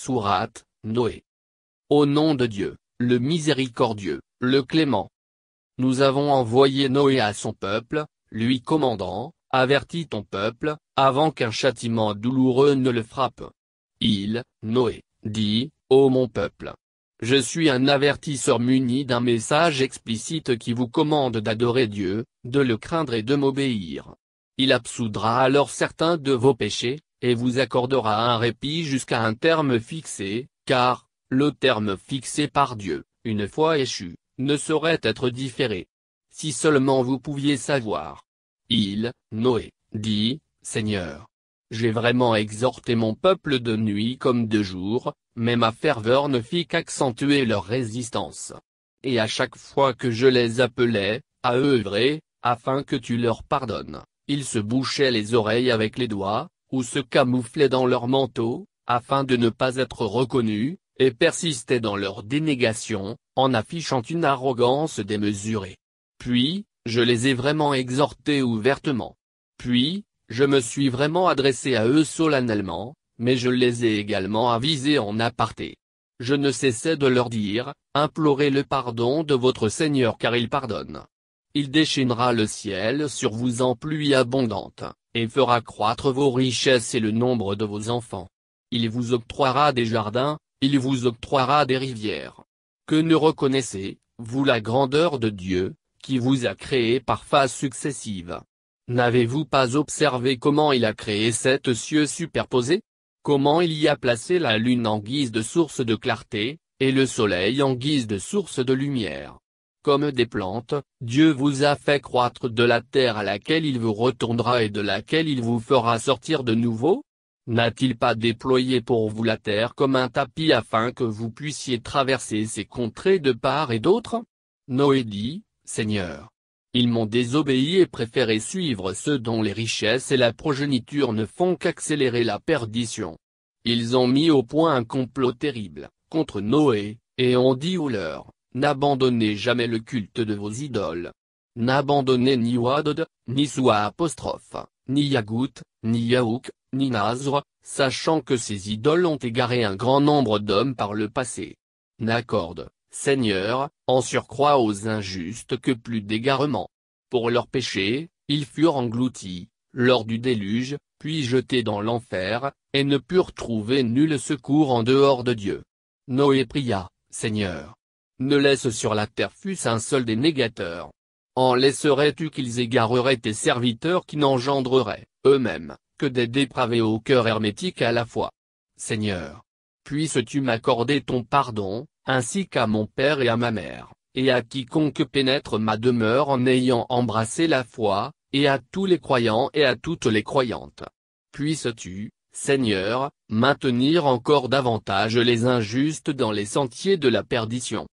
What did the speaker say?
Sourate, Noé. Au nom de Dieu, le miséricordieux, le clément. Nous avons envoyé Noé à son peuple, lui commandant, Averti ton peuple, avant qu'un châtiment douloureux ne le frappe. Il, Noé, dit, ô mon peuple. Je suis un avertisseur muni d'un message explicite qui vous commande d'adorer Dieu, de le craindre et de m'obéir. Il absoudra alors certains de vos péchés, et vous accordera un répit jusqu'à un terme fixé, car, le terme fixé par Dieu, une fois échu, ne saurait être différé. Si seulement vous pouviez savoir. Il, Noé, dit, Seigneur. J'ai vraiment exhorté mon peuple de nuit comme de jour, mais ma ferveur ne fit qu'accentuer leur résistance. Et à chaque fois que je les appelais, à œuvrer, afin que tu leur pardonnes, ils se bouchaient les oreilles avec les doigts, ou se camouflaient dans leurs manteaux, afin de ne pas être reconnus, et persistaient dans leur dénégation, en affichant une arrogance démesurée. Puis, je les ai vraiment exhortés ouvertement. Puis, je me suis vraiment adressé à eux solennellement, mais je les ai également avisés en aparté. Je ne cessais de leur dire, implorez le pardon de votre Seigneur car il pardonne. Il déchaînera le ciel sur vous en pluie abondante et fera croître vos richesses et le nombre de vos enfants. Il vous octroiera des jardins, il vous octroiera des rivières. Que ne reconnaissez, vous la grandeur de Dieu, qui vous a créé par phases successives. N'avez-vous pas observé comment il a créé sept cieux superposés Comment il y a placé la lune en guise de source de clarté, et le soleil en guise de source de lumière comme des plantes, Dieu vous a fait croître de la terre à laquelle il vous retournera et de laquelle il vous fera sortir de nouveau N'a-t-il pas déployé pour vous la terre comme un tapis afin que vous puissiez traverser ces contrées de part et d'autre Noé dit, Seigneur. Ils m'ont désobéi et préféré suivre ceux dont les richesses et la progéniture ne font qu'accélérer la perdition. Ils ont mis au point un complot terrible, contre Noé, et ont dit aux leur. N'abandonnez jamais le culte de vos idoles. N'abandonnez ni Wadod, ni Soua ni Yagout, ni Yaouk, ni Nazr, sachant que ces idoles ont égaré un grand nombre d'hommes par le passé. N'accorde, Seigneur, en surcroît aux injustes que plus d'égarement. Pour leurs péchés, ils furent engloutis, lors du déluge, puis jetés dans l'enfer, et ne purent trouver nul secours en dehors de Dieu. Noé pria, Seigneur, ne laisse sur la terre fût un seul des négateurs. En laisserais-tu qu'ils égareraient tes serviteurs qui n'engendreraient, eux-mêmes, que des dépravés au cœur hermétique à la fois Seigneur, puisses-tu m'accorder ton pardon, ainsi qu'à mon père et à ma mère, et à quiconque pénètre ma demeure en ayant embrassé la foi, et à tous les croyants et à toutes les croyantes. Puisses-tu, Seigneur, maintenir encore davantage les injustes dans les sentiers de la perdition.